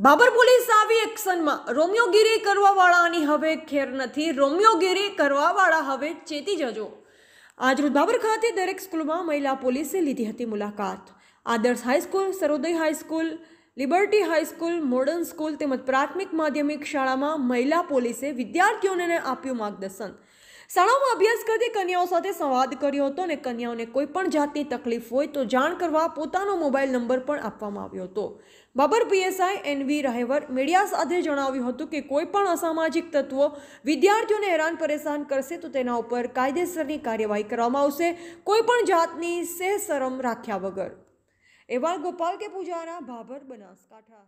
Babur police આવી એક્શનમાં રોમિયોગીરી કરવાવાળાની હવે ખેર નથી રોમિયોગીરી કરવાવાળા હવે ચેતી જજો આજરોજ બાબર ખાતે દરેક સ્કૂલમાં મહિલા પોલીસે લીધી હતી મુલાકાત Adarsh high school Sarvodaya high school Liberty high school modern school તેમજ પ્રાથમિક માધ્યમિક શાળામાં મહિલા પોલીસે વિદ્યાર્થીઓને આપ્યું માર્ગદર્શન શાળામાં અભ્યાસ કરતી કન્યાઓ સાથે સંવાદ કર્યો હતો અને કન્યાઓને કોઈ પણ જાતની તકલીફ હોય તો જાણ કરવા પોતાનો મોબાઈલ નંબર પણ આપવામાં આવ્યો હતો Babar PSI N V Rahevar media સાથે જણાવ્યું હતું કે કોઈ પણ અસામાજિક તત્વો વિદ્યાર્થીઓને હેરાન પરેશાન કરશે તો તેના ઉપર કાયદેસરની કાર્યવાહી કરવામાં આવશે કોઈ પણ જાતની સેસરમ રાખ્યા વગર એવા ગોપાલ કે પૂજારા ભાભર બનાસકાંઠા